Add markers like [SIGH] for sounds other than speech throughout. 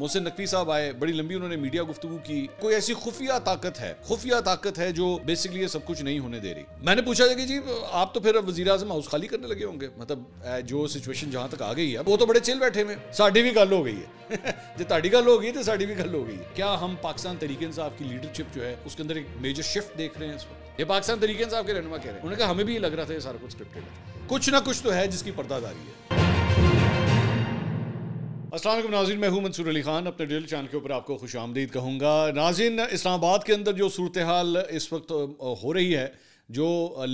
मोहसिन नकवी साहब आए बड़ी लंबी उन्होंने मीडिया गुफ्तु की कोई ऐसी खुफिया ताकत है खुफिया ताकत है जो बेसिकली ये सब कुछ नहीं होने दे रही मैंने पूछा था कि जी आप तो फिर वजी अजम हाउस खाली करने लगे होंगे मतलब जो सिचुएशन जहां तक आ गई है वो तो बड़े चिल बैठे हुए साड़ी भी गल हो गई है [LAUGHS] जो ताड़ी गल हो गई तो साड़ी भी गल हो गई क्या हम पाकिस्तान तरीके से की लीडरशिप जो है उसके अंदर एक मेजर शिफ्ट देख रहे हैं इस वक्त ये पाकिस्तान तरीके से के रहनुमा कह रहे हैं उन्होंने कहा हमें भी ये लग रहा था ये सारा कुछ स्क्रिप्टेड है कुछ ना कुछ तो है जिसकी पर्दादारी है असलम नाजिन मैं हूँ मंसूर अली खान अपने डेली चैनल के ऊपर आपको खुश आमदीद कहूँगा नाजिन इस्लामाबाद के अंदर जो सूरत हाल इस वक्त हो रही है जो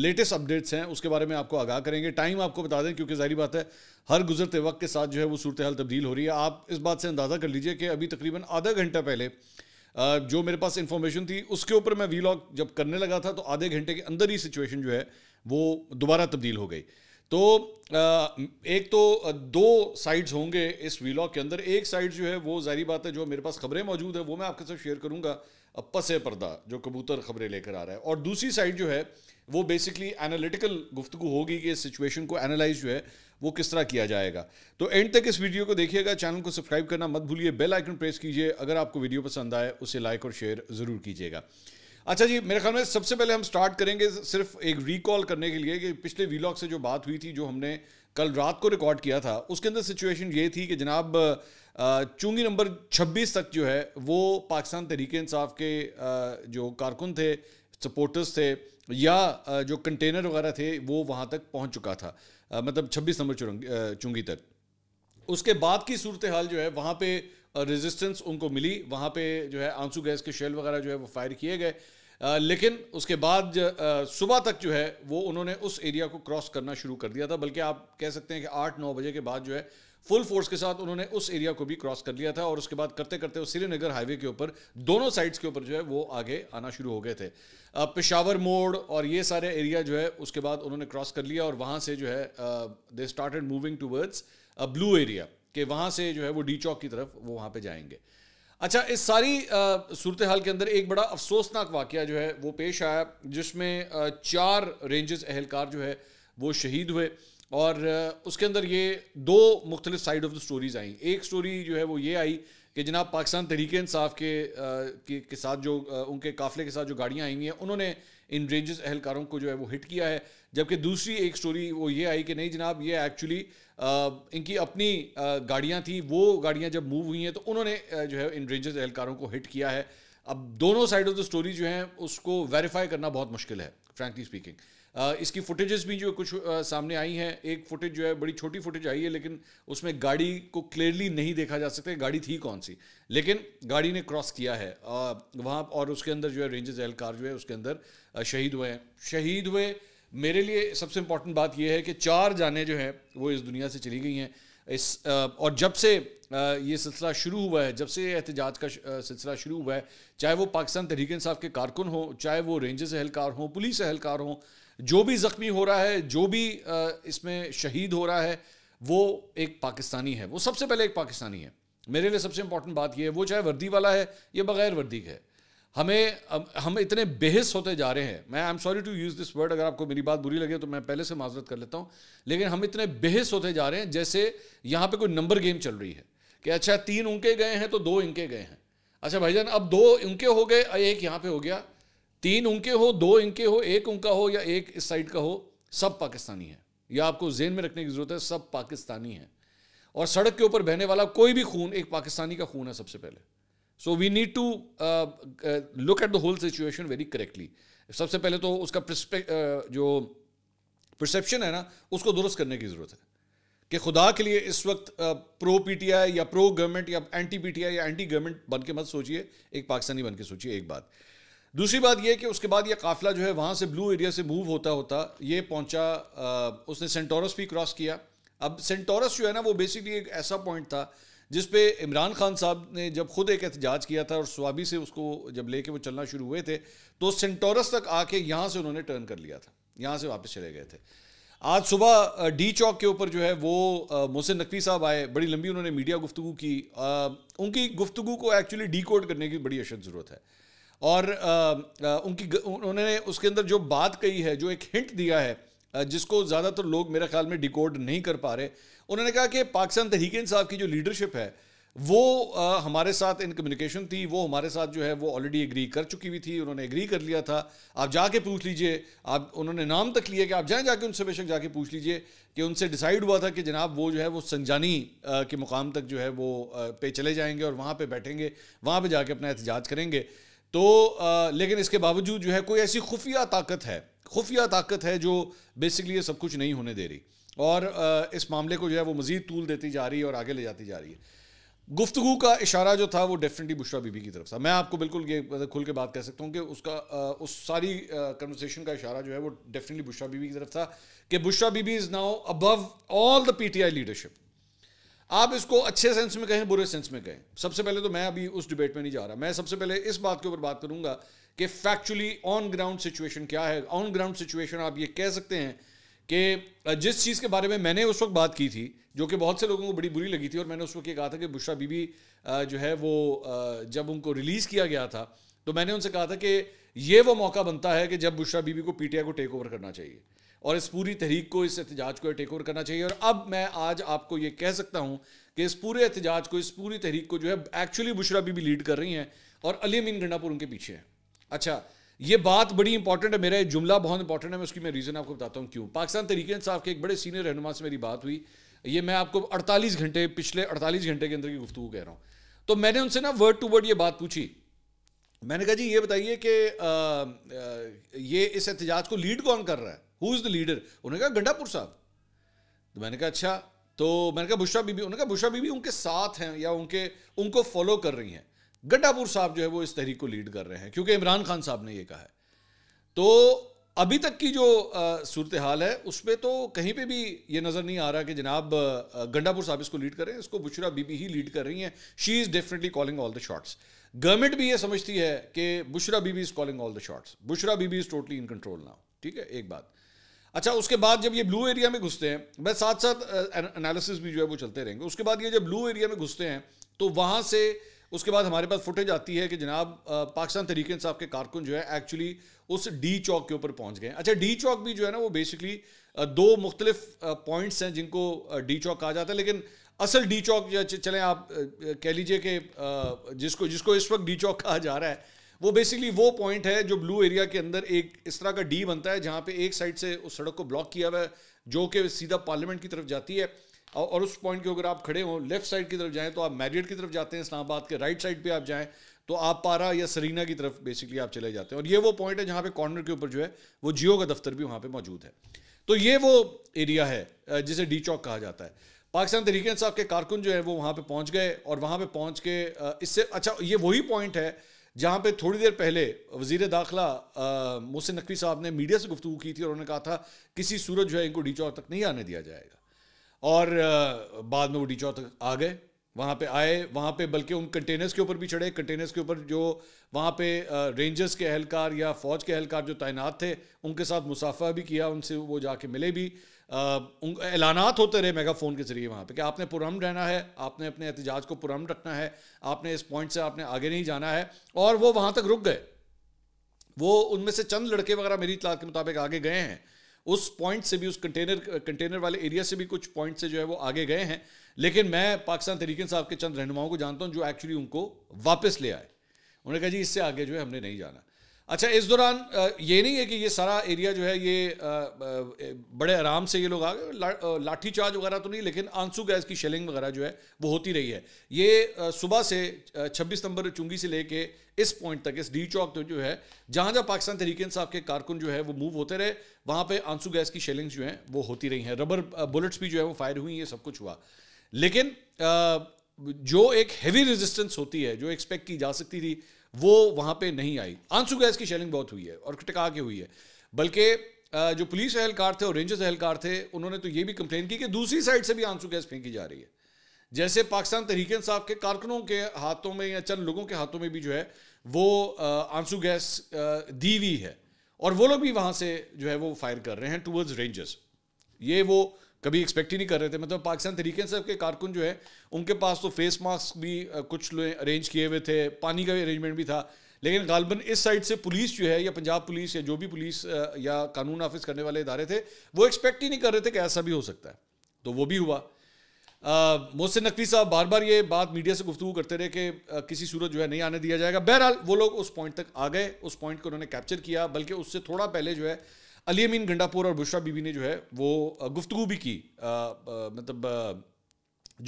लेटेस्ट अपडेट्स हैं उसके बारे में आपको आगाह करेंगे टाइम आपको बता दें क्योंकि जाहिर बात है हर गुजरते वक्त के साथ जो है वो सूरत हाल तब्दील हो रही है आप इस बात से अंदाज़ा कर लीजिए कि अभी तकरीबन आधा घंटा पहले जो मेरे पास इन्फॉर्मेशन थी उसके ऊपर मैं वीलॉग जब करने लगा था तो आधे घंटे के अंदर ही सिचुएशन जो है वो दोबारा तब्दील हो गई तो एक तो दो साइड्स होंगे इस वीलॉग के अंदर एक साइड जो है वो जारी बात है जो मेरे पास खबरें मौजूद है वो मैं आपके साथ शेयर करूंगा पसे पर्दा जो कबूतर खबरें लेकर आ रहा है और दूसरी साइड जो है वो बेसिकली एनालिटिकल गुफ्तु होगी कि इस सिचुएशन को एनालाइज जो है वो किस तरह किया जाएगा तो एंड तक इस वीडियो को देखिएगा चैनल को सब्सक्राइब करना मत भूलिए बेल आइकन प्रेस कीजिए अगर आपको वीडियो पसंद आए उसे लाइक और शेयर ज़रूर कीजिएगा अच्छा जी मेरे ख्याल में सबसे पहले हम स्टार्ट करेंगे सिर्फ एक रिकॉल करने के लिए कि पिछले वीलॉग से जो बात हुई थी जो हमने कल रात को रिकॉर्ड किया था उसके अंदर सिचुएशन ये थी कि जनाब चुंगी नंबर 26 तक जो है वो पाकिस्तान तहरीक इंसाफ के जो कारकुन थे सपोर्टर्स थे या जो कंटेनर वगैरह थे वो वहाँ तक पहुँच चुका था मतलब 26 नंबर चुंगी तक उसके बाद की सूरत हाल जो है वहाँ पे रेजिस्टेंस उनको मिली वहाँ पे जो है आंसू गैस के शेल वगैरह जो है वो फायर किए गए लेकिन उसके बाद सुबह तक जो है वो उन्होंने उस एरिया को क्रॉस करना शुरू कर दिया था बल्कि आप कह सकते हैं कि आठ नौ बजे के बाद जो है फुल फोर्स के साथ उन्होंने उस एरिया को भी क्रॉस कर लिया था और उसके बाद करते करते वो श्रीनगर हाईवे के ऊपर दोनों साइड्स के ऊपर जो है वो आगे आना शुरू हो गए थे पेशावर मोड़ और ये सारे एरिया जो है उसके बाद उन्होंने क्रॉस कर लिया और वहाँ से जो है they started moving towards blue area कि वहाँ से जो है वो डी चौक की तरफ वो वहाँ पर जाएंगे अच्छा इस सारी सूरत हाल के अंदर एक बड़ा अफसोसनाक वाक़ जो है वो पेश आया जिसमें चार रेंजर्स अहलकार जो है वो शहीद हुए और उसके अंदर ये दो मुख्तलिफ साइड ऑफ द स्टोरीज़ आई एक स्टोरी जो है वो ये आई कि जनाब पाकिस्तान तहरीक इंसाफ के, के के साथ जो उनके काफ़िले के साथ जो गाड़ियाँ आई हुई हैं उन्होंने इन रेंजर्स अहलकारों को जो है वो हिट किया है जबकि दूसरी एक स्टोरी वो ये आई कि नहीं जनाब ये एक्चुअली इनकी अपनी गाड़ियाँ थी वो गाड़ियाँ जब मूव हुई हैं तो उन्होंने जो है इन रेंजर्स एहलकारों को हिट किया है अब दोनों साइड ऑफ द स्टोरी जो है उसको वेरीफाई करना बहुत मुश्किल है फ्रैंकली स्पीकिंग इसकी फुटेजेस भी जो कुछ सामने आई हैं एक फुटेज जो है बड़ी छोटी फुटेज आई है लेकिन उसमें गाड़ी को क्लियरली नहीं देखा जा सकता गाड़ी थी कौन सी लेकिन गाड़ी ने क्रॉस किया है वहाँ और उसके अंदर जो है रेंजर्स एहलकार जो है उसके अंदर शहीद हुए हैं शहीद हुए मेरे लिए सबसे इम्पॉर्टेंट बात यह है कि चार जाने जो हैं वो इस दुनिया से चली गई हैं इस और जब से ये सिलसिला शुरू हुआ है जब से एहतजाज का सिलसिला शुरू हुआ है चाहे वो पाकिस्तान तहरीक इंसाफ के कारकुन हों चाहे वो रेंजर्स एहलकार हों पुलिस एहलकार हों जो भी ज़ख्मी हो रहा है जो भी इसमें शहीद हो रहा है वो एक पाकिस्तानी है वो सबसे पहले एक पाकिस्तानी है मेरे लिए सबसे इंपॉर्टेंट बात यह है वो चाहे वर्दी वाला है या बग़ैर वर्दी का है हमें हम इतने बेहस होते जा रहे हैं मैं I am sorry to use this word अगर आपको मेरी बात बुरी लगे तो मैं पहले से माजरत कर लेता हूँ लेकिन हम इतने बेहस होते जा रहे हैं जैसे यहाँ पे कोई नंबर गेम चल रही है कि अच्छा तीन उनके गए हैं तो दो इनके गए हैं अच्छा भाईजान अब दो इनके हो गए एक यहाँ पे हो गया तीन उनके हो दो इनके हो एक उनका हो या एक इस साइड का हो सब पाकिस्तानी है यह आपको जेन में रखने की ज़रूरत है सब पाकिस्तानी है और सड़क के ऊपर बहने वाला कोई भी खून एक पाकिस्तानी का खून है सबसे पहले so we need to look at the whole situation very correctly सबसे पहले तो उसका uh, जो परसेप्शन है ना उसको दुरुस्त करने की ज़रूरत है कि खुदा के लिए इस वक्त प्रो uh, पीटीआई या प्रो गवर्नमेंट या एंटी पीटीआई या एंटी गवर्नमेंट बन के मत सोचिए एक पाकिस्तानी बन के सोचिए एक बात दूसरी बात यह कि उसके बाद यह काफिला जो है वहां से ब्लू एरिया से मूव होता होता ये पहुंचा uh, उसने सेंटोरस भी क्रॉस किया अब सेंटोरस जो है ना वो बेसिकली एक ऐसा पॉइंट था जिस पे इमरान खान साहब ने जब खुद एक एहतजाज किया था और स्वाबी से उसको जब लेके वो चलना शुरू हुए थे तो सेंटोरस तक आके यहाँ से उन्होंने टर्न कर लिया था यहाँ से वापस चले गए थे आज सुबह डी चौक के ऊपर जो है वो मोहसिन नकवी साहब आए बड़ी लंबी उन्होंने मीडिया गुफ्तु की आ, उनकी गुफ्तु को एक्चुअली डी कोड करने की बड़ी अशद ज़रूरत है और आ, आ, उनकी उन्होंने उसके अंदर जो बात कही है जो एक हिंट दिया है जिसको ज़्यादातर लोग मेरे ख्याल में डिकोड नहीं कर पा रहे उन्होंने कहा कि पाकिस्तान तहरीक इंसाफ की जो लीडरशिप है वो आ, हमारे साथ इन कम्युनिकेशन थी वो हमारे साथ जो है वो ऑलरेडी एग्री कर चुकी हुई थी उन्होंने एग्री कर लिया था आप जाके पूछ लीजिए आप उन्होंने नाम तक लिया कि आप जाएं जाके उनसे बेशक जाके पूछ लीजिए कि उनसे डिसाइड हुआ था कि जनाब वो जो है वो संजानी आ, के मुकाम तक जो है वो आ, पे चले जाएंगे और वहाँ पर बैठेंगे वहाँ पर जाके अपना एहतजाज करेंगे तो लेकिन इसके बावजूद जो है कोई ऐसी खुफिया ताकत है खुफिया ताकत है जो बेसिकली ये सब कुछ नहीं होने दे रही और इस मामले को जो है वो मज़ीद तूल देती जा रही है और आगे ले जाती जा रही है गुफ्तु का इशारा जो था वो डेफिनेटली बुशरा बीबी की तरफ था मैं आपको बिल्कुल ये मतलब खुल के बात कह सकता हूँ कि उसका उस सारी कन्वर्सेशन का इशारा जो है वो डेफिनेटली बुशरा बीबी की तरफ था कि Bushra Bibi is now above all the PTI leadership आप इसको अच्छे सेंस में कहें बुरे सेंस में कहें सबसे पहले तो मैं अभी उस डिबेट में नहीं जा रहा मैं सबसे पहले इस बात के ऊपर बात करूंगा कि फैक्चुअली ऑन ग्राउंड सिचुएशन क्या है ऑन ग्राउंड सिचुएशन आप ये कह सकते हैं कि जिस चीज़ के बारे में मैंने उस वक्त बात की थी जो कि बहुत से लोगों को बड़ी बुरी लगी थी और मैंने उस वक्त ये कहा था कि बुशरा बीबी जो है वो जब उनको रिलीज़ किया गया था तो मैंने उनसे कहा था कि ये वो मौका बनता है कि जब बुशरा बीबी को पीटीआई को टेक ओवर करना चाहिए और इस पूरी तहरीक को इस एहतजाज को टेक ओवर करना चाहिए और अब मैं आज आपको ये कह सकता हूँ कि इस पूरे एहतजाज को इस पूरी तहरीक को जो है एक्चुअली बुशरा भी, भी लीड कर रही हैं और अली अमीन गंडापुर उनके पीछे हैं अच्छा ये बात बड़ी इंपॉर्टेंट है मेरा जुमला बहुत इंपॉर्टेंट है मैं उसकी मैं रीज़न आपको बताता हूँ क्यों पाकिस्तान तरीके साहब के एक बड़े सीनियर रहनुमा से मेरी बात हुई ये मैं आपको 48 घंटे पिछले 48 घंटे के अंदर की गुफ्तु कह रहा हूँ तो मैंने उनसे ना वर्ड टू वर्ड ये बात पूछी मैंने कहा जी ये बताइए कि ये इस एहतजाज को लीड कौन कर रहा है हु इज़ द लीडर उन्होंने कहा गंडापुर साहब तो मैंने कहा अच्छा तो मैंने कहा बुशरा बीबी उन्होंने कहा बुशरा बीबी उनके साथ हैं या उनके उनको फॉलो कर रही हैं गंडापुर साहब जो है वो इस तहरीक को लीड कर रहे हैं क्योंकि इमरान खान साहब ने ये कहा है तो अभी तक की जो सूरत हाल है उस पर तो कहीं पे भी ये नज़र नहीं आ रहा कि जनाब गंडापुर साहब इसको लीड कर रहे हैं इसको बुशरा बीबी ही लीड कर रही हैं she is definitely calling all the shots government भी ये समझती है कि Bushra Bibi is calling all the shots Bushra Bibi is totally in control now ठीक है एक बात अच्छा उसके बाद जब ये ब्लू एरिया में घुसते हैं मैं साथ साथ एनालिसिस भी जो है वो चलते रहेंगे उसके बाद ये जब ब्लू एरिया में घुसते हैं तो वहाँ से उसके बाद हमारे पास फुटेज आती है कि जनाब पाकिस्तान तरीके साहब के कारकुन जो है एक्चुअली उस डी चौक के ऊपर पहुंच गए अच्छा डी चौक भी जो है ना वो बेसिकली दो मुख्तलिफ पॉइंट्स हैं जिनको डी चौक कहा जाता है लेकिन असल डी चौक चले आप कह लीजिए कि जिसको जिसको इस वक्त डी चौक कहा जा रहा है वो बेसिकली वो पॉइंट है जो ब्लू एरिया के अंदर एक इस तरह का डी बनता है जहाँ पे एक साइड से उस सड़क को ब्लॉक किया हुआ है जो कि सीधा पार्लियामेंट की तरफ जाती है और उस पॉइंट के अगर आप खड़े हो लेफ्ट साइड की तरफ जाएं तो आप मैरियट की तरफ जाते हैं इस्लामाबाद के राइट साइड पर आप जाएँ तो आप पारा या सरीना की तरफ बेसिकली आप चले जाते हैं और ये वो पॉइंट है जहाँ पे कॉर्नर के ऊपर जो है वो जियो का दफ्तर भी वहाँ पर मौजूद है तो ये वो एरिया है जिसे डी चौक कहा जाता है पाकिस्तान तरीके साहब के कारकुन जो है वो वहाँ पे पहुँच गए और वहाँ पे पहुँच के इससे अच्छा ये वही पॉइंट है जहाँ पे थोड़ी देर पहले वजीर दाखिला मोहसिन नकवी साहब ने मीडिया से गुफ्तु की थी और उन्होंने कहा था किसी सूरज जो है इनको डीचौर तक नहीं आने दिया जाएगा और आ, बाद में वो डीचौर तक आ गए वहाँ पे आए वहाँ पे बल्कि उन कंटेनर्स के ऊपर भी चढ़े कंटेनर्स के ऊपर जो वहाँ पे रेंजर्स के अहलकार या फ़ौज के अहलकार जो तैनात थे उनके साथ मुसाफा भी किया उनसे वो जाके मिले भी ऐलानात होते रहे मेगाफोन के जरिए वहाँ पे कि आपने पुरम रहना है आपने अपने एहतजाज को पुरम रखना है आपने इस पॉइंट से आपने आगे नहीं जाना है और वो वहाँ तक रुक गए वो उनमें से चंद लड़के वगैरह मेरी इतला के मुताबिक आगे गए हैं उस पॉइंट से भी उस कंटेनर कंटेनर वाले एरिया से भी कुछ पॉइंट से जो है वो आगे गए हैं लेकिन मैं पाकिस्तान तरीकन साहब के चंद रहनुमाओं को जानता हूँ जो एक्चुअली उनको वापस ले आए उन्होंने कहा जी इससे आगे जो है हमने नहीं जाना अच्छा इस दौरान ये नहीं है कि ये सारा एरिया जो है ये बड़े आराम से ये लोग आ गए लाठी चार्ज वगैरह तो नहीं लेकिन आंसू गैस की शेलिंग वगैरह जो है वो होती रही है ये सुबह से 26 नंबर चुंगी से लेके इस पॉइंट तक इस डी चौक तो जो है जहाँ जहाँ पाकिस्तान तरीके साहब के कारकुन जो है वो मूव होते रहे वहाँ पर आंसू गैस की शेलिंग्स जो हैं वो होती रही हैं रबर बुलेट्स भी जो है वो फायर हुई ये सब कुछ हुआ लेकिन जो एक हैवी रेजिस्टेंस होती है जो एक्सपेक्ट की जा सकती थी वो वहाँ पे नहीं आई आंसू गैस की शेलिंग बहुत हुई है और टका के हुई है बल्कि जो पुलिस अहलकार थे और रेंजर्स अहलकार थे उन्होंने तो ये भी कंप्लेन की कि दूसरी साइड से भी आंसू गैस फेंकी जा रही है जैसे पाकिस्तान तरीके साहब के कारकुनों के हाथों में या चंद लोगों के हाथों में भी जो है वो आंसू गैस दी हुई है और वो लोग भी वहाँ से जो है वो फायर कर रहे हैं टूवर्ड्स रेंजर्स ये वो कभी एक्सपेक्ट ही नहीं कर रहे थे मतलब पाकिस्तान तरीके से के कारकुन जो है उनके पास तो फेस मास्क भी कुछ अरेंज किए हुए थे पानी का भी अरेंजमेंट भी था लेकिन गालबन इस साइड से पुलिस जो है या पंजाब पुलिस या जो भी पुलिस या कानून ऑफिस करने वाले इदारे थे वो एक्सपेक्ट ही नहीं कर रहे थे कि ऐसा भी हो सकता है तो वो भी हुआ मोहसिन नकवी साहब बार बार ये बात मीडिया से गुफ्तु करते रहे कि किसी सूरत जो है नहीं आने दिया जाएगा बहरहाल वो लोग उस पॉइंट तक आ गए उस पॉइंट को उन्होंने कैप्चर किया बल्कि उससे थोड़ा पहले जो है अली अमीन गंडापुर और बुशरा बीबी ने जो है वो गुफ्तु भी की मतलब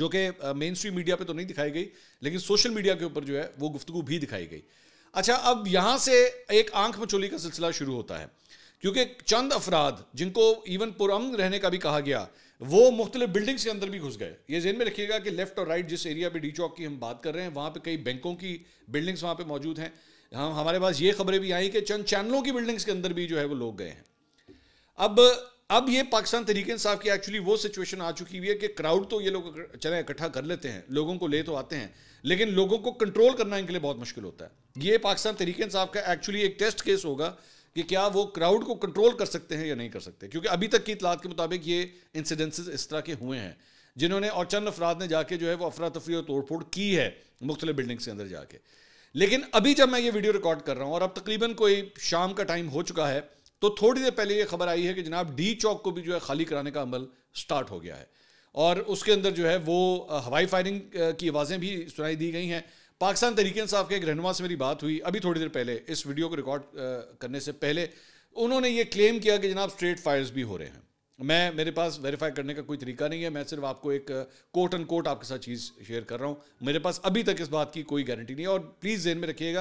जो कि मेन स्ट्रीम मीडिया पे तो नहीं दिखाई गई लेकिन सोशल मीडिया के ऊपर जो है वो गुफ्तु भी दिखाई गई अच्छा अब यहाँ से एक आंख मचोली का सिलसिला शुरू होता है क्योंकि चंद अफराद जिनको इवन पुरम रहने का भी कहा गया वो मुख्तलिफ बिल्डिंग्स के अंदर भी घुस गए ये जेन में रखिएगा कि लेफ्ट और राइट जिस एरिया पे डी चौक की हम बात कर रहे हैं वहाँ पे कई बैंकों की बिल्डिंग्स वहाँ पे मौजूद हैं हम हमारे पास ये खबरें भी आई कि चंद चैनलों की बिल्डिंग्स के अंदर भी जो है वो लोग गए हैं अब अब ये पाकिस्तान तरीके इंसाफ की एक्चुअली वो सिचुएशन आ चुकी हुई है कि क्राउड तो ये लोग चले इकट्ठा कर लेते हैं लोगों को ले तो आते हैं लेकिन लोगों को कंट्रोल करना इनके लिए बहुत मुश्किल होता है ये पाकिस्तान तरीके इंसाफ का एक्चुअली एक टेस्ट केस होगा कि क्या वो क्राउड को कंट्रोल कर सकते हैं या नहीं कर सकते क्योंकि अभी तक की इतलात के मुताबिक ये इंसिडेंसेस इस तरह के हुए हैं जिन्होंने और चंद अफराद ने जाके जो है वो अफरा तफरी और तोड़फोड़ की है मुख्तलि बिल्डिंग्स के अंदर जाके लेकिन अभी जब मैं ये वीडियो रिकॉर्ड कर रहा हूँ और अब तकरीबन कोई शाम का टाइम हो चुका है तो थोड़ी देर पहले ये खबर आई है कि जनाब डी चौक को भी जो है खाली कराने का अमल स्टार्ट हो गया है और उसके अंदर जो है वो हवाई फायरिंग की आवाज़ें भी सुनाई दी गई हैं पाकिस्तान तरीके इंसाफ के एक रहनुमा से मेरी बात हुई अभी थोड़ी देर पहले इस वीडियो को रिकॉर्ड करने से पहले उन्होंने ये क्लेम किया कि जनाब स्ट्रेट फायर्स भी हो रहे हैं मैं मेरे पास वेरीफाई करने का कोई तरीका नहीं है मैं सिर्फ आपको एक कोट एंड कोट आपके साथ चीज़ शेयर कर रहा हूँ मेरे पास अभी तक इस बात की कोई गारंटी नहीं है और प्लीज़ जहन में रखिएगा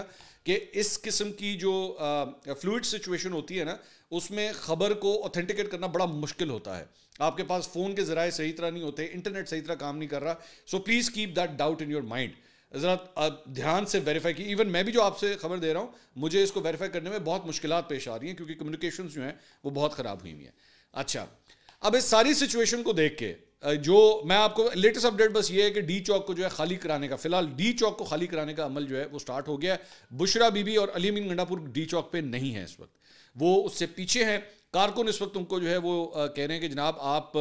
कि इस किस्म की जो फ्लूड uh, सिचुएशन होती है ना उसमें ख़बर को ऑथेंटिकेट करना बड़ा मुश्किल होता है आपके पास फ़ोन के ज़राए सही तरह नहीं होते इंटरनेट सही तरह काम नहीं कर रहा so please keep that doubt in your mind ज़रा ध्यान से वेरीफाई की इवन मैं भी जो आपसे खबर दे रहा हूँ मुझे इसको वेरीफाई करने में बहुत मुश्किल पेश आ रही हैं क्योंकि कम्युनिकेशन जो हैं वो बहुत ख़राब हुई हुई हैं अच्छा अब इस सारी सिचुएशन को देख के जो मैं आपको लेटेस्ट अपडेट बस ये है कि डी चौक को जो है खाली कराने का फिलहाल डी चौक को खाली कराने का अमल जो है वो स्टार्ट हो गया है बुशरा बीबी और अलीमिन गंडापुर डी चौक पे नहीं है इस वक्त वो उससे पीछे हैं कारकुन इस वक्त उनको जो है वो कह रहे हैं कि जनाब आप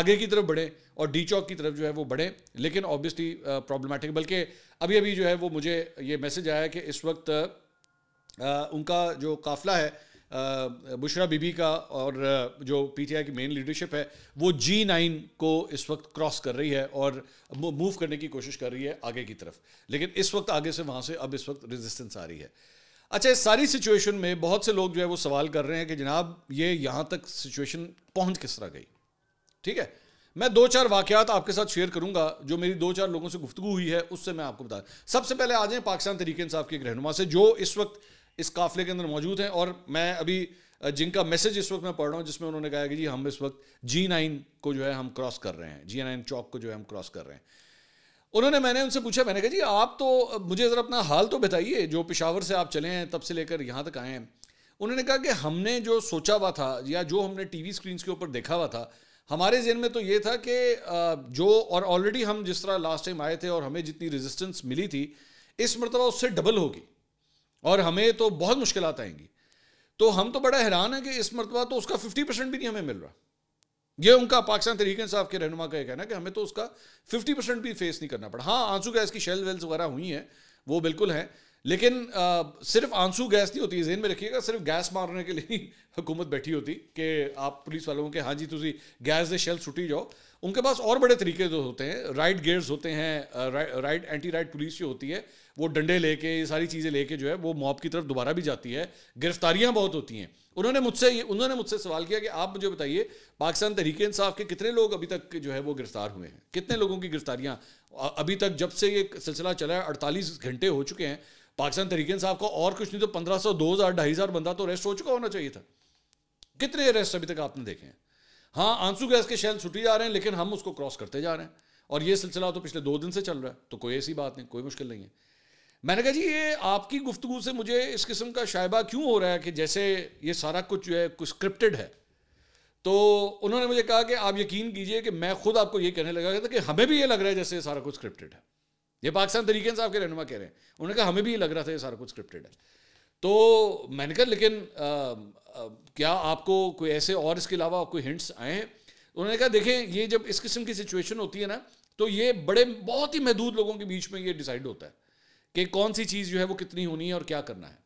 आगे की तरफ बढ़ें और डी चौक की तरफ जो है वो बढ़ें लेकिन ऑब्वियसली प्रॉब्लमेटिक बल्कि अभी अभी जो है वो मुझे ये मैसेज आया कि इस वक्त उनका जो काफिला है बुशरा बीबी का और जो पीटीआई की मेन लीडरशिप है वो जी नाइन को इस वक्त क्रॉस कर रही है और मूव करने की कोशिश कर रही है आगे की तरफ लेकिन इस वक्त आगे से वहाँ से अब इस वक्त रेजिस्टेंस आ रही है अच्छा इस सारी सिचुएशन में बहुत से लोग जो है वो सवाल कर रहे हैं कि जनाब ये यहाँ तक सिचुएशन पहुँच किस तरह गई ठीक है मैं दो चार वाक्यात आपके साथ शेयर करूंगा जो मेरी दो चार लोगों से गुफ्तु हुई है उससे मैं आपको बता सबसे पहले आ जाए पाकिस्तान तरीके इंसाफ के रहनुमा से जो इस वक्त इस काफिले के अंदर मौजूद हैं और मैं अभी जिनका मैसेज इस वक्त मैं पढ़ रहा हूँ जिसमें उन्होंने कहा कि जी हम इस वक्त जी नाइन को जो है हम क्रॉस कर रहे हैं जी नाइन चौक को जो है हम क्रॉस कर रहे हैं उन्होंने मैंने उनसे पूछा मैंने कहा जी आप तो मुझे ज़रा अपना हाल तो बताइए जो पिशावर से आप चले हैं तब से लेकर यहाँ तक आए हैं उन्होंने कहा कि हमने जो सोचा हुआ था या जो हमने टीवी स्क्रीन्स के ऊपर देखा हुआ था हमारे जहन में तो ये था कि जो और ऑलरेडी हम जिस तरह लास्ट टाइम आए थे और हमें जितनी रेजिस्टेंस मिली थी इस मरतबा उससे डबल होगी और हमें तो बहुत मुश्किल आएंगी तो हम तो बड़ा हैरान है कि इस मरतबा तो उसका फिफ्टी परसेंट भी नहीं हमें मिल रहा ये उनका पाकिस्तान तरीके इंसाफ के रहनुमा का यह कहना कि हमें तो उसका फिफ्टी परसेंट भी फेस नहीं करना पड़ा हाँ आंसू गैस की शेल वेल्स वगैरह हुई हैं वो बिल्कुल हैं लेकिन आ, सिर्फ आंसू गैस नहीं होती जहन में रखिएगा सिर्फ गैस मारने के लिए [LAUGHS] हुकूमत बैठी होती कि आप पुलिस वालों के हाँ जी तुझी गैस दे शेल छुटी जाओ उनके पास और बड़े तरीके जो तो होते हैं राइट गेयर्स होते हैं राइट एंटी राइट पुलिस जो होती है वो डंडे लेके ये सारी चीज़ें लेके जो है वो मॉब की तरफ दोबारा भी जाती है गिरफ्तारियां बहुत होती हैं उन्होंने मुझसे उन्होंने मुझसे सवाल किया कि आप मुझे बताइए पाकिस्तान तरीके इंसाफ के कितने लोग अभी तक जो है वो गिरफ्तार हुए हैं कितने लोगों की गिरफ्तारियाँ अभी तक जब से ये सिलसिला चला है अड़तालीस घंटे हो चुके हैं पाकिस्तान तरीके इंसाफ का और कुछ नहीं तो पंद्रह सौ दो हज़ार ढाई हज़ार बंदा तो अरेस्ट हो चुका होना चाहिए था कितने अरेस्ट अभी तक आपने देखे हैं हाँ आंसू गैस के शेल छुटी जा रहे हैं लेकिन हम उसको क्रॉस करते जा रहे हैं और ये सिलसिला तो पिछले दो दिन से चल रहा है तो कोई ऐसी बात नहीं कोई मुश्किल नहीं है मैंने कहा जी ये आपकी गुफ्तु से मुझे इस किस्म का शायबा क्यों हो रहा है कि जैसे ये सारा कुछ जो है कुछ स्क्रिप्टेड है तो उन्होंने मुझे कहा कि आप यकीन कीजिए कि मैं खुद आपको ये कहने लगा था कि हमें भी ये लग रहा है जैसे सारा कुछ स्क्रिप्टेड है ये पाकिस्तान तरीके से आपके रहनुमा कह रहे हैं उन्होंने कहा हमें भी ये लग रहा था ये सारा कुछ स्क्रिप्टेड है तो मैंने कहा लेकिन आ, आ, क्या आपको कोई ऐसे और इसके अलावा कोई हिंट्स आए हैं उन्होंने कहा देखें ये जब इस किस्म की सिचुएशन होती है ना तो ये बड़े बहुत ही महदूद लोगों के बीच में ये डिसाइड होता है कि कौन सी चीज़ जो है वो कितनी होनी है और क्या करना है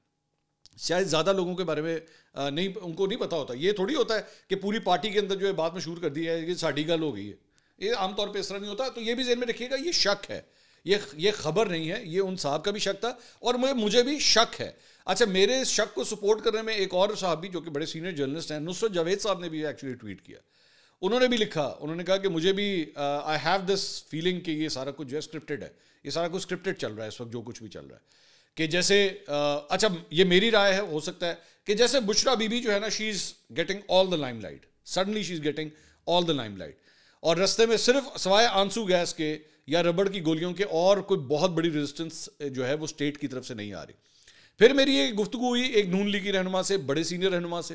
शायद ज़्यादा लोगों के बारे में नहीं उनको नहीं पता होता ये थोड़ी होता है कि पूरी पार्टी के अंदर जो है बात मशहूर कर दी है कि साढ़ी गल हो गई है ये आमतौर पर इस तरह नहीं होता तो ये भी जेहन में रखिएगा ये शक है ये ये खबर नहीं है ये उन साहब का भी शक था और मुझे मुझे भी शक है अच्छा मेरे इस शक को सपोर्ट करने में एक और साहब भी जो कि बड़े सीनियर जर्नलिस्ट हैं नुसरत जावेद साहब ने भी एक्चुअली ट्वीट किया उन्होंने भी लिखा उन्होंने कहा कि मुझे भी आई हैव दिस फीलिंग कि ये सारा कुछ जो है स्क्रिप्टेड है ये सारा कुछ स्क्रिप्टेड चल रहा है इस वक्त जो कुछ भी चल रहा है कि जैसे uh, अच्छा ये मेरी राय है हो सकता है कि जैसे बुशरा बीबी जो है ना she is getting all the limelight suddenly she is getting all the limelight और रस्ते में सिर्फ सवाए आंसू गैस के या रबड़ की गोलियों के और कोई बहुत बड़ी रेजिस्टेंस जो है वो स्टेट की तरफ से नहीं आ रही फिर मेरी ये गुफ्तु हुई एक नून लीग की रहनुमा से बड़े सीनियर रहनुमा से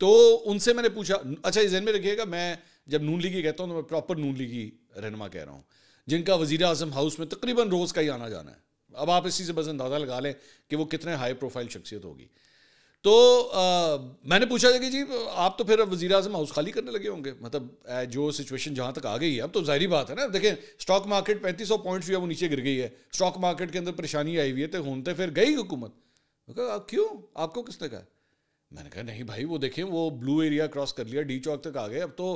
तो उनसे मैंने पूछा अच्छा इस में रखिएगा मैं जब नून लीगी कहता हूँ तो मैं प्रॉपर नून लीगी रहनुमा कह रहा हूँ जिनका वजीर अजम हाउस में तकरीबन रोज़ का ही आना जाना है अब आप इसी से बस अंदाज़ा लगा लें कि वो कितने हाई प्रोफाइल शख्सियत होगी तो आ, मैंने पूछा था कि जी आप तो फिर वजी अजम हाउस खाली करने लगे होंगे मतलब जो सिचुएशन जहाँ तक आ गई है अब तो जाहरी बात है ना देखें स्टॉक मार्केट पैंतीस सौ पॉइंट्स जो है वो नीचे गिर गई है स्टॉक मार्केट के अंदर परेशानी आई हुई है तो हूं तो फिर गई हुकूमत आप क्यों आपको किसने कहा मैंने कहा नहीं भाई वो देखें वो ब्लू एरिया क्रॉस कर लिया डी चौक तक आ गए अब तो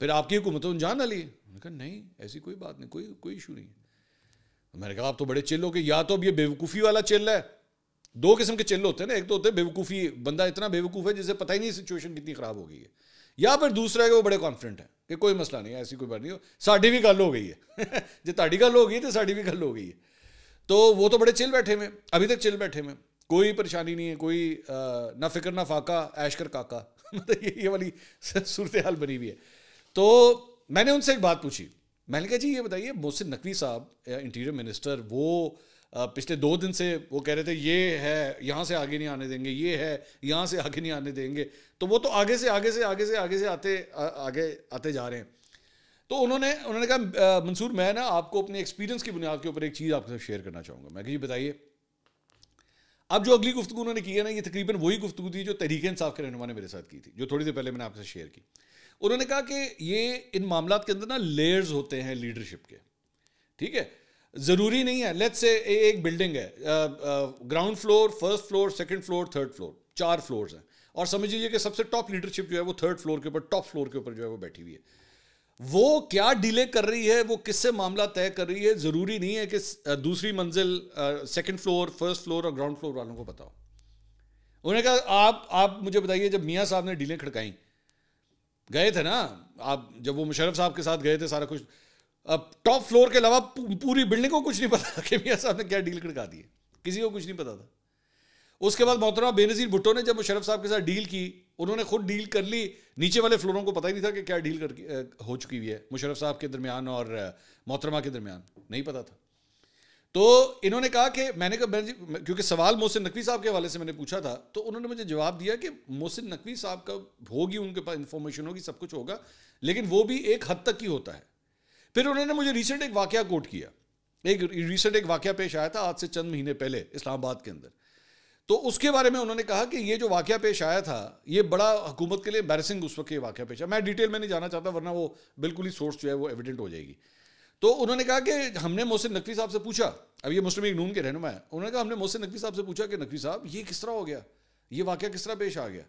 फिर आपकी हुकूमत उन तो जान ना ली मैंने कहा नहीं ऐसी कोई बात नहीं कोई कोई इशू नहीं है मैंने कहा आप तो बड़े चिल हो गए या तो अब ये बेवकूफ़ी वाला चिल है दो किस्म के चिल्ल होते हैं ना एक तो होते हैं बेवकूफ़ी बंदा इतना बेवकूफ़ है जिसे पता ही नहीं सिचुएशन कितनी ख़राब हो गई है या फिर दूसरा है कि वो बड़े कॉन्फिडेंट है कि कोई मसला नहीं है ऐसी कोई बात नहीं हो साड़ी भी गल हो गई है [LAUGHS] जो ताड़ी गल हो गई तो साड़ी भी गल हो गई है तो वो तो बड़े चिल बैठे हुए अभी तक चिल बैठे हुए कोई परेशानी नहीं है कोई आ, ना फिक्र ना फाका ऐश कर काका [LAUGHS] मतलब ये, ये वाली [LAUGHS] सूरत हाल बनी हुई है तो मैंने उनसे एक बात पूछी मैंने कहा जी ये बताइए मोहसिन नकवी साहब इंटीरियर मिनिस्टर वो पिछले दो दिन से वो कह रहे थे ये है यहाँ से आगे नहीं आने देंगे ये है यहाँ से आगे नहीं आने देंगे तो वो तो आगे से आगे से आगे से आगे से आते आगे आते जा रहे हैं तो उन्होंने उन्होंने कहा मंसूर मैं ना आपको अपने एक्सपीरियंस की बुनियाद के ऊपर एक चीज़ आपके साथ शेयर करना चाहूँगा मैं जी बताइए अब जो अगली गुफ्तु उन्होंने की है ना ये तकरीबन वही गुफ्तु थी जो तरीके इंसाफ के रहनुमा ने मेरे साथ की थी जो थोड़ी देर पहले मैंने आपसे शेयर की उन्होंने कहा कि ये इन मामला के अंदर ना लेयर्स होते हैं लीडरशिप के ठीक है ज़रूरी नहीं है लेट्स से एक बिल्डिंग है ground floor first floor second floor third floor चार फ्लोर्स हैं और समझ लीजिए कि सबसे टॉप लीडरशिप जो है वो थर्ड फ्लोर के ऊपर टॉप फ्लोर के ऊपर जो है वो बैठी हुई है वो क्या डिले कर रही है वो किससे मामला तय कर रही है ज़रूरी नहीं है कि दूसरी मंजिल सेकंड फ्लोर फर्स्ट फ्लोर और ग्राउंड फ्लोर वालों को बताओ उन्होंने कहा आप आप मुझे बताइए जब मियाँ साहब ने डीलें खड़काई गए थे ना आप जब वो मुशरफ साहब के साथ गए थे सारा कुछ टॉप फ्लोर के अलावा पूरी बिल्डिंग को कुछ नहीं पता था कि मियाँ साहब ने क्या डील खड़का दी है किसी को कुछ नहीं पता था उसके बाद मोहतरमा बेनज़ीर भुट्टो ने जब मुशरफ साहब के साथ डील की उन्होंने खुद डील कर ली नीचे वाले फ्लोरों को पता ही नहीं था कि क्या डील कर हो चुकी हुई है मुशरफ साहब के दरमियान और मोहतरमा के दरमियान नहीं पता था तो इन्होंने कहा कि मैंने कहा बेनजी क्योंकि सवाल मोहसिन नकवी साहब के हवाले से मैंने पूछा था तो उन्होंने मुझे जवाब दिया कि मोहसिन नकवी साहब का होगी उनके पास इन्फॉर्मेशन होगी सब कुछ होगा लेकिन वो भी एक हद तक ही होता है फिर उन्होंने मुझे रिसेंट एक वाक्य कोट किया एक रिसेंट एक वाक्य पेश आया था आज से चंद महीने पहले इस्लामाबाद के अंदर तो उसके बारे में उन्होंने कहा कि ये जो वाक्य पेश आया था ये बड़ा हुकूमत के लिए एम्बेसिंग उस वक्त ये वाक्य पेश आया मैं डिटेल में नहीं जाना चाहता वरना वो बिल्कुल ही सोर्स जो है वो एविडेंट हो जाएगी तो उन्होंने कहा कि हमने मोहसिन नकवी साहब से पूछा अब ये मुस्लिम लीग नून के रहनुमा है उन्होंने कहा हमने मोहसिन नकवी साहब से पूछा कि नकवी साहब ये किस तरह हो गया ये वाक्य किस तरह पेश आ गया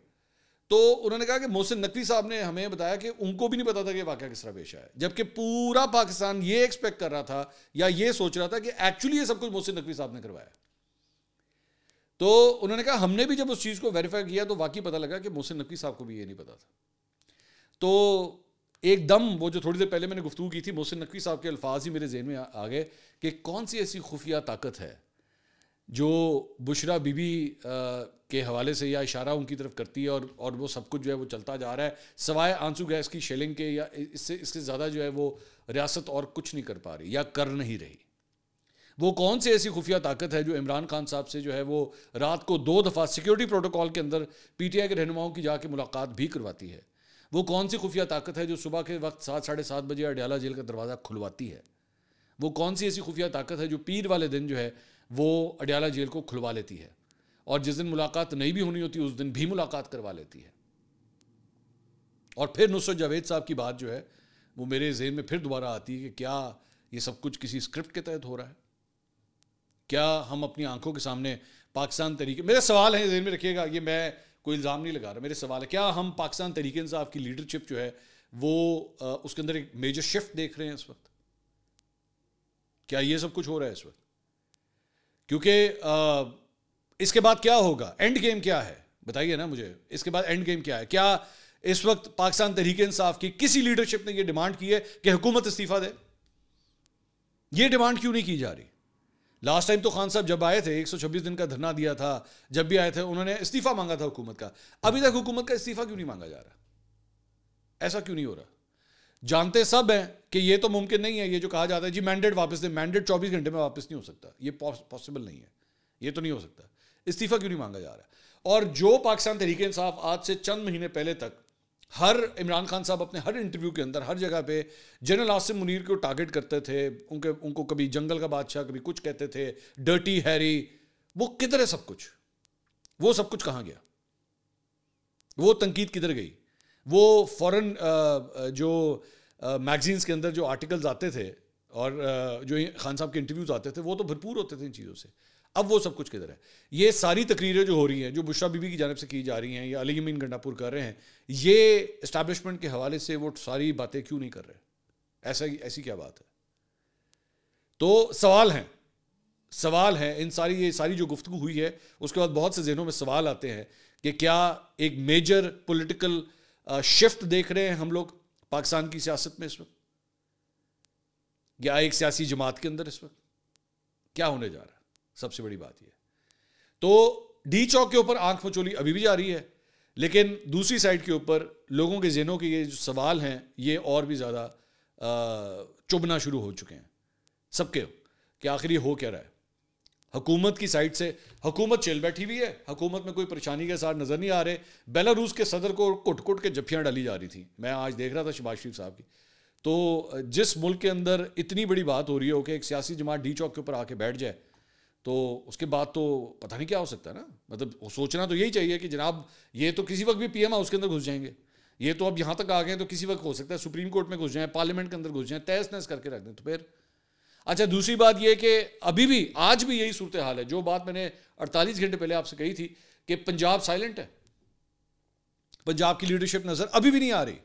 तो उन्होंने कहा कि मोहसिन नकवी साहब ने हमें बताया कि उनको भी नहीं पता था कि वाक्य किस तरह पेश आया जबकि पूरा पाकिस्तान ये एक्सपेक्ट कर रहा था या ये सोच रहा था कि एक्चुअली ये सब कुछ मोहसिन नकवी साहब ने करवाया तो उन्होंने कहा हमने भी जब उस चीज़ को वेरीफाई किया तो वाकई पता लगा कि मोहसिन नकवी साहब को भी ये नहीं पता था तो एकदम वो जो थोड़ी देर पहले मैंने गुफ्तु की थी मोहसिन नकवी साहब के अल्फाज ही मेरे जहन में आ गए कि कौन सी ऐसी खुफिया ताकत है जो बुशरा बीबी के हवाले से या इशारा उनकी तरफ करती है और और वो सब कुछ जो है वो चलता जा रहा है सवाए आंसू गैस की शेलिंग के या इससे इससे ज़्यादा जो है वो रियासत और कुछ नहीं कर पा रही या कर नहीं रही वो कौन सी ऐसी खुफिया ताकत है जो इमरान खान साहब से जो है वो रात को दो दफ़ा सिक्योरिटी प्रोटोकॉल के अंदर पीटीआई के रहनुमाओं की जाके मुलाकात भी करवाती है वो कौन सी खुफिया ताकत है जो सुबह के वक्त सात साढ़े सात बजे अडयाला जेल का दरवाज़ा खुलवाती है वो कौन सी ऐसी खुफिया ताकत है जो पीर वाले दिन जो है वो अडयाला जेल को खुलवा लेती है और जिस दिन मुलाकात नहीं भी होनी होती उस दिन भी मुलाकात करवा लेती है और फिर नुसरत जावेद साहब की बात जो है वो मेरे जहन में फिर दोबारा आती है कि क्या ये सब कुछ किसी स्क्रिप्ट के तहत हो रहा है क्या हम अपनी आंखों के सामने पाकिस्तान तरीके मेरे सवाल है जहन में रखिएगा ये मैं कोई इल्ज़ाम नहीं लगा रहा मेरे सवाल है क्या हम पाकिस्तान तरीके इंसाफ की लीडरशिप जो है वो उसके अंदर एक मेजर शिफ्ट देख रहे हैं इस वक्त क्या ये सब कुछ हो रहा है इस वक्त क्योंकि इसके बाद क्या होगा एंड गेम क्या है बताइए ना मुझे इसके बाद एंड गेम क्या है क्या इस वक्त पाकिस्तान तरीके इंसाफ की किसी लीडरशिप ने यह डिमांड की है कि हुकूमत इस्तीफा दे ये डिमांड क्यों नहीं की जा रही लास्ट टाइम तो खान साहब जब आए थे 126 दिन का धरना दिया था जब भी आए थे उन्होंने इस्तीफा मांगा था हुकूमत का अभी तक हुकूमत का इस्तीफा क्यों नहीं मांगा जा रहा ऐसा क्यों नहीं हो रहा जानते सब हैं कि ये तो मुमकिन नहीं है ये जो कहा जाता है जी मैंडेट वापस दे मैंडेट चौबीस घंटे में वापस नहीं हो सकता ये पॉसिबल नहीं है ये तो नहीं हो सकता इस्तीफा क्यों नहीं मांगा जा रहा और जो पाकिस्तान तरीके इंसाफ आज से चंद महीने पहले तक हर इमरान खान साहब अपने हर इंटरव्यू के अंदर हर जगह पे जनरल आसिम मुनीर को टारगेट करते थे उनके उनको कभी जंगल का बादशाह कभी कुछ कहते थे डर्टी हैरी वो किधर है सब कुछ वो सब कुछ कहाँ गया वो तनकीद किधर गई वो फॉरेन जो मैगजीन्स के अंदर जो आर्टिकल्स आते थे और जो खान साहब के इंटरव्यूज़ आते थे वो तो भरपूर होते थे इन चीज़ों से अब वो सब कुछ किधर है ये सारी तकरीरें जो हो रही हैं जो बुशरा बीबी की जानब से की जा रही हैं या अली अमीन गंडापुर कर रहे हैं ये इस्टेबलिशमेंट के हवाले से वो सारी बातें क्यों नहीं कर रहे ऐसा ऐसी क्या बात है तो सवाल हैं सवाल हैं इन सारी ये सारी जो गुफ्तु हुई है उसके बाद बहुत से जहनों में सवाल आते हैं कि क्या एक मेजर पोलिटिकल शिफ्ट देख रहे हैं हम लोग पाकिस्तान की सियासत में इस वक्त या एक सियासी जमात के अंदर इस वक्त क्या होने जा रहा है सबसे बड़ी बात यह तो डी चौक के ऊपर आंख मचोली अभी भी जा रही है लेकिन दूसरी साइड के ऊपर लोगों के जहनों के ये जो सवाल हैं ये और भी ज़्यादा चुभना शुरू हो चुके हैं सबके कि आखिर ये हो क्या रहा है हुकूमत की साइड से हुकूमत चल बैठी हुई है हुकूमत में कोई परेशानी के साथ नज़र नहीं आ रहे बेलारूस के सदर को कुट कुट के जफियाँ डाली जा रही थी मैं आज देख रहा था शबाज शरीफ साहब की तो जिस मुल्क के अंदर इतनी बड़ी बात हो रही हो कि एक सियासी जमात डी चौक के ऊपर आके बैठ जाए तो उसके बाद तो पता नहीं क्या हो सकता ना मतलब सोचना तो यही चाहिए कि जनाब ये तो किसी वक्त भी पी एम हाउस के अंदर घुस जाएंगे ये तो अब यहाँ तक आ गए तो किसी वक्त हो सकता है सुप्रीम कोर्ट में घुस जाएँ पार्लियामेंट के अंदर घुस जाएँ तहस नहस करके रख दें तो फिर अच्छा दूसरी बात यह कि अभी भी आज भी यही सूरत हाल है जो बात मैंने 48 घंटे पहले आपसे कही थी कि पंजाब साइलेंट है पंजाब की लीडरशिप नज़र अभी भी नहीं आ रही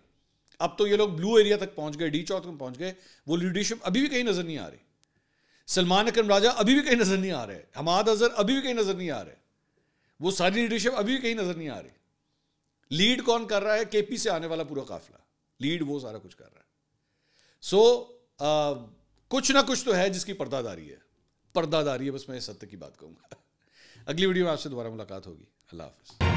अब तो ये लोग ब्लू एरिया तक पहुंच गए डी चौथ में पहुंच गए वो लीडरशिप अभी भी कहीं नज़र नहीं आ रही सलमान अकरम राजा अभी भी कहीं नज़र नहीं आ रहे हमाद अजहर अभी भी कहीं नज़र नहीं आ रहे वो सारी लीडरशिप अभी भी कहीं नज़र नहीं आ रही लीड कौन कर रहा है केपी से आने वाला पूरा काफिला लीड वो सारा कुछ कर रहा है सो so, uh, कुछ ना कुछ तो है जिसकी पर्दादारी है पर्दादारी है बस मैं सत्य की बात कहूंगा [LAUGHS] अगली वीडियो में आपसे दोबारा मुलाकात होगी अल्लाह हाफिज़